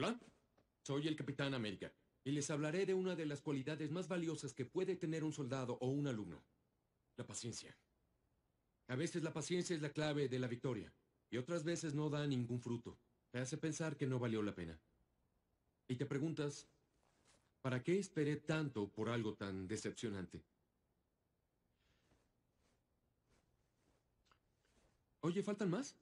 Hola, soy el Capitán América y les hablaré de una de las cualidades más valiosas que puede tener un soldado o un alumno. La paciencia. A veces la paciencia es la clave de la victoria y otras veces no da ningún fruto. Te hace pensar que no valió la pena. Y te preguntas, ¿para qué esperé tanto por algo tan decepcionante? Oye, ¿faltan más?